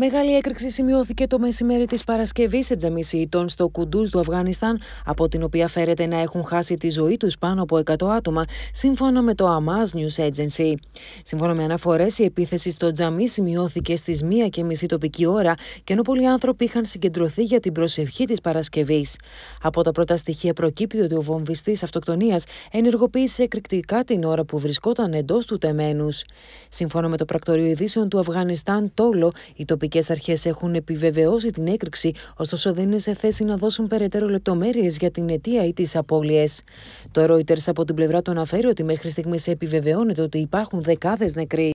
Μεγάλη έκρηξη σημειώθηκε το μεσημέρι της Παρασκευής σε Τζαμισιητών στο Κουντούζ του Αφγανιστάν, από την οποία φέρεται να έχουν χάσει τη ζωή τους πάνω από 100 άτομα, σύμφωνα με το Amaz News Agency. Σύμφωνα με αναφορές, η επίθεση στο Τζαμί σημειώθηκε στις 1.30 τοπική ώρα και ενώ πολλοί άνθρωποι είχαν συγκεντρωθεί για την προσευχή της Παρασκευής. Από τα πρώτα στοιχεία προκύπτει ότι ο βομβιστής αυτοκτονίας ενεργοποίησε εκρηκτικά την ώρα που βρισκόταν εντός του τεμένους. Σύμφωνα με το πρακτορείο ειδήσεων του Αφγανιστάν, Τόλο, η τοπική τοπικέ αρχές έχουν επιβεβαιώσει την έκρηξη, ωστόσο δεν είναι σε θέση να δώσουν περαιτέρω λεπτομέρειες για την αιτία ή τις απώλειες. Το Reuters από την πλευρά του αναφέρει ότι μέχρι στιγμής επιβεβαιώνεται ότι υπάρχουν δεκάδες νεκροί.